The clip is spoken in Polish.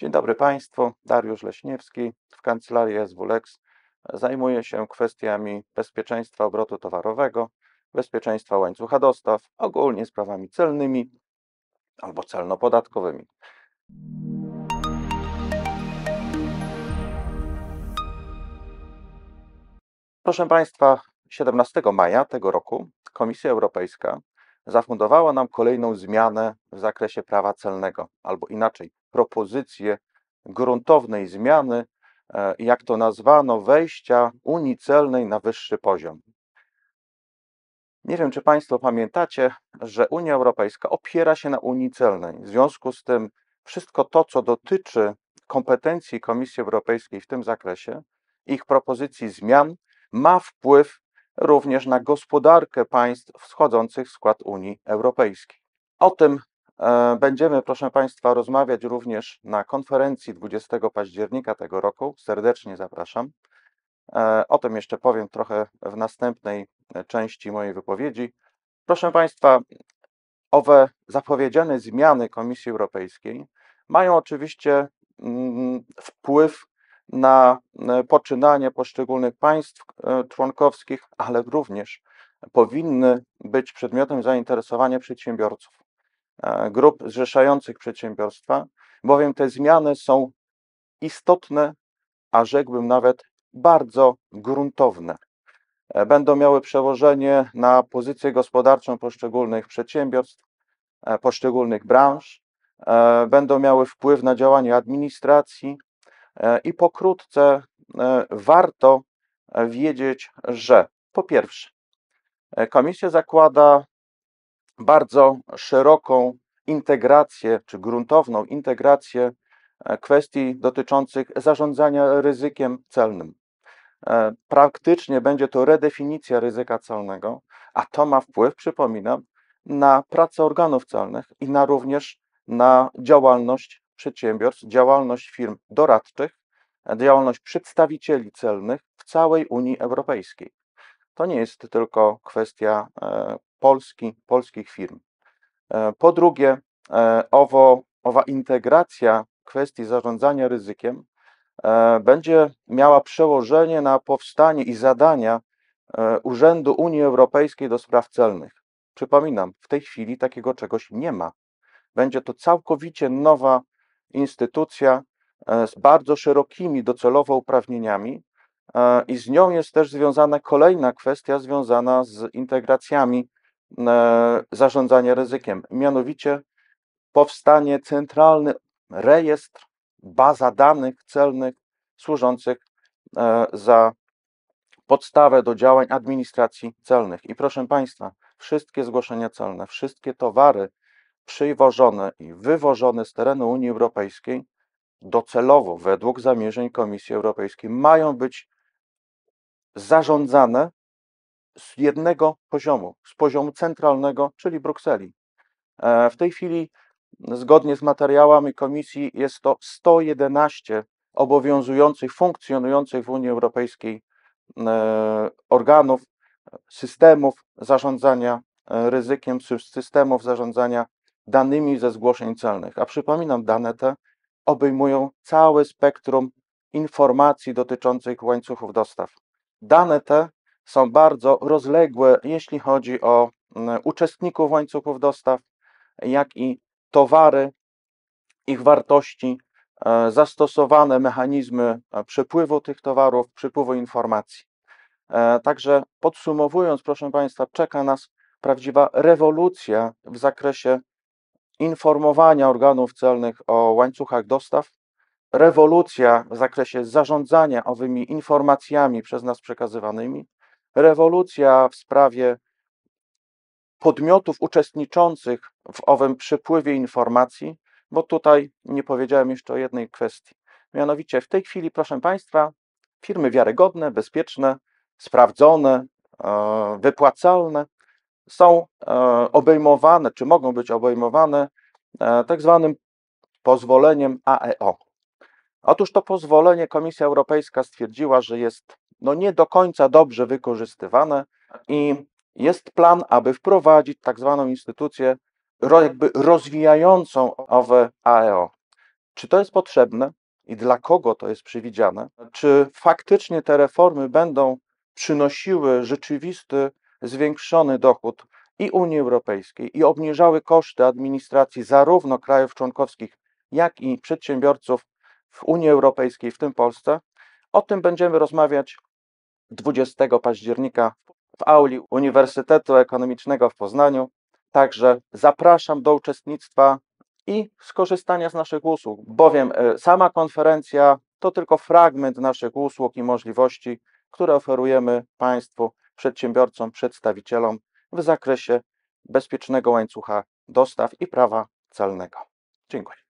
Dzień dobry Państwu, Dariusz Leśniewski w kancelarii Lex zajmuje się kwestiami bezpieczeństwa obrotu towarowego, bezpieczeństwa łańcucha dostaw, ogólnie sprawami celnymi albo celno-podatkowymi. Proszę Państwa, 17 maja tego roku Komisja Europejska zafundowała nam kolejną zmianę w zakresie prawa celnego, albo inaczej, propozycję gruntownej zmiany, e, jak to nazwano, wejścia Unii Celnej na wyższy poziom. Nie wiem, czy Państwo pamiętacie, że Unia Europejska opiera się na Unii Celnej. W związku z tym, wszystko to, co dotyczy kompetencji Komisji Europejskiej w tym zakresie, ich propozycji zmian, ma wpływ również na gospodarkę państw wschodzących w skład Unii Europejskiej. O tym E, będziemy, proszę Państwa, rozmawiać również na konferencji 20 października tego roku. Serdecznie zapraszam. E, o tym jeszcze powiem trochę w następnej e, części mojej wypowiedzi. Proszę Państwa, owe zapowiedziane zmiany Komisji Europejskiej mają oczywiście mm, wpływ na poczynanie poszczególnych państw członkowskich, ale również powinny być przedmiotem zainteresowania przedsiębiorców. E, grup zrzeszających przedsiębiorstwa, bowiem te zmiany są istotne, a rzekłbym nawet bardzo gruntowne. E, będą miały przełożenie na pozycję gospodarczą poszczególnych przedsiębiorstw, e, poszczególnych branż, będą miały wpływ na działanie administracji i pokrótce warto wiedzieć, że po pierwsze, komisja zakłada bardzo szeroką integrację, czy gruntowną integrację e, kwestii dotyczących zarządzania ryzykiem celnym. E, praktycznie będzie to redefinicja ryzyka celnego, a to ma wpływ, przypominam, na pracę organów celnych i na również na działalność przedsiębiorstw, działalność firm doradczych, e, działalność przedstawicieli celnych w całej Unii Europejskiej. To nie jest tylko kwestia Polski, polskich firm. E, po drugie, e, owo, owa integracja kwestii zarządzania ryzykiem e, będzie miała przełożenie na powstanie i zadania Urzędu Unii Europejskiej do Spraw Celnych. Przypominam, w tej chwili takiego czegoś nie ma. Będzie to całkowicie nowa instytucja z bardzo szerokimi docelowo uprawnieniami i z nią jest też związana kolejna kwestia związana z integracjami zarządzania ryzykiem, mianowicie powstanie centralny rejestr, baza danych celnych służących e, za podstawę do działań administracji celnych. I proszę Państwa, wszystkie zgłoszenia celne, wszystkie towary przywożone i wywożone z terenu Unii Europejskiej docelowo według zamierzeń Komisji Europejskiej mają być zarządzane z jednego poziomu, z poziomu centralnego, czyli Brukseli. E, w tej chwili, zgodnie z materiałami Komisji, jest to 111 obowiązujących, funkcjonujących w Unii Europejskiej e, organów, systemów zarządzania e, ryzykiem, systemów zarządzania danymi ze zgłoszeń celnych. A przypominam, dane te obejmują całe spektrum informacji dotyczących łańcuchów dostaw. Dane te są bardzo rozległe, jeśli chodzi o mm, uczestników łańcuchów dostaw, jak i towary, ich wartości, e, zastosowane mechanizmy e, przepływu tych towarów, przepływu informacji. E, także podsumowując, proszę Państwa, czeka nas prawdziwa rewolucja w zakresie informowania organów celnych o łańcuchach dostaw, rewolucja w zakresie zarządzania owymi informacjami przez nas przekazywanymi, rewolucja w sprawie podmiotów uczestniczących w owym przepływie informacji, bo tutaj nie powiedziałem jeszcze o jednej kwestii. Mianowicie w tej chwili, proszę Państwa, firmy wiarygodne, bezpieczne, sprawdzone, e, wypłacalne są e, obejmowane, czy mogą być obejmowane e, tak zwanym pozwoleniem AEO. Otóż to pozwolenie Komisja Europejska stwierdziła, że jest no nie do końca dobrze wykorzystywane i jest plan, aby wprowadzić tak zwaną instytucję jakby rozwijającą owe AEO. Czy to jest potrzebne i dla kogo to jest przewidziane? Czy faktycznie te reformy będą przynosiły rzeczywisty zwiększony dochód i Unii Europejskiej i obniżały koszty administracji zarówno krajów członkowskich, jak i przedsiębiorców w Unii Europejskiej, w tym Polsce? O tym będziemy rozmawiać 20 października w auli Uniwersytetu Ekonomicznego w Poznaniu. Także zapraszam do uczestnictwa i skorzystania z naszych usług, bowiem e, sama konferencja to tylko fragment naszych usług i możliwości, które oferujemy Państwu, przedsiębiorcom, przedstawicielom w zakresie bezpiecznego łańcucha dostaw i prawa celnego. Dziękuję.